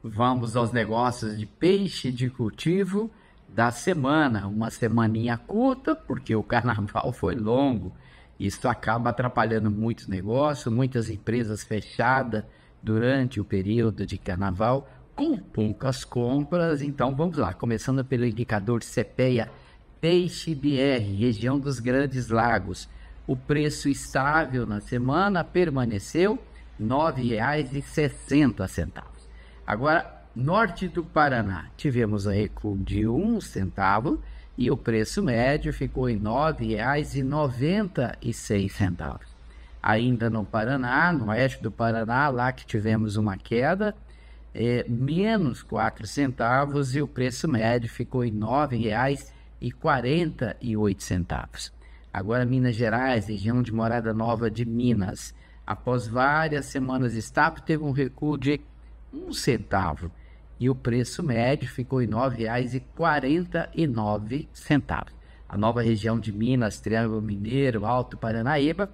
Vamos aos negócios de peixe de cultivo da semana. Uma semaninha curta, porque o carnaval foi longo. Isso acaba atrapalhando muitos negócios, muitas empresas fechadas durante o período de carnaval, com poucas compras. Então vamos lá, começando pelo indicador CPEA Peixe BR, região dos Grandes Lagos. O preço estável na semana permaneceu R$ 9,60. Agora, norte do Paraná, tivemos a recuo de um centavo e o preço médio ficou em R$ 9,96. Ainda no Paraná, no oeste do Paraná, lá que tivemos uma queda, é, menos quatro centavos e o preço médio ficou em R$ 9,48. Agora, Minas Gerais, região de Morada Nova de Minas. Após várias semanas de estável, teve um recuo de um centavo e o preço médio ficou em R$ 9,49. A nova região de Minas, Triângulo Mineiro, Alto Paranaíba,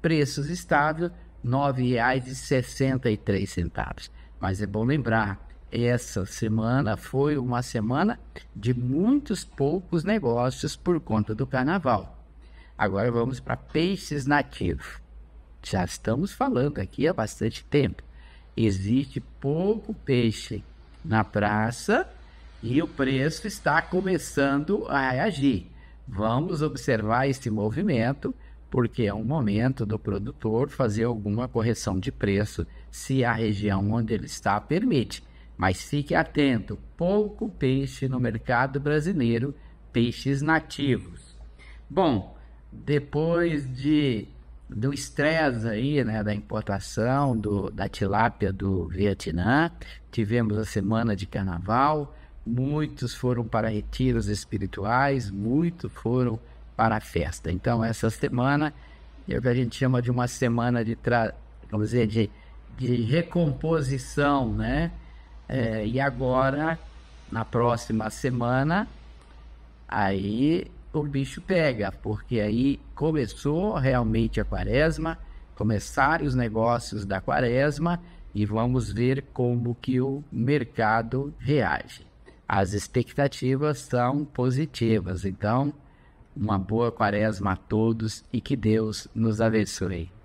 preços estáveis R$ 9,63. Mas é bom lembrar, essa semana foi uma semana de muitos poucos negócios por conta do carnaval. Agora vamos para peixes nativos. Já estamos falando aqui há bastante tempo existe pouco peixe na praça e o preço está começando a reagir. Vamos observar esse movimento, porque é um momento do produtor fazer alguma correção de preço, se a região onde ele está permite. Mas fique atento: pouco peixe no mercado brasileiro, peixes nativos. Bom, depois de deu estresse aí, né, da importação do, da tilápia do Vietnã. Tivemos a semana de carnaval, muitos foram para retiros espirituais, muitos foram para a festa. Então, essa semana é o que a gente chama de uma semana de, tra... vamos dizer, de, de recomposição, né? É, e agora, na próxima semana, aí o bicho pega, porque aí começou realmente a quaresma, começaram os negócios da quaresma e vamos ver como que o mercado reage. As expectativas são positivas, então uma boa quaresma a todos e que Deus nos abençoe.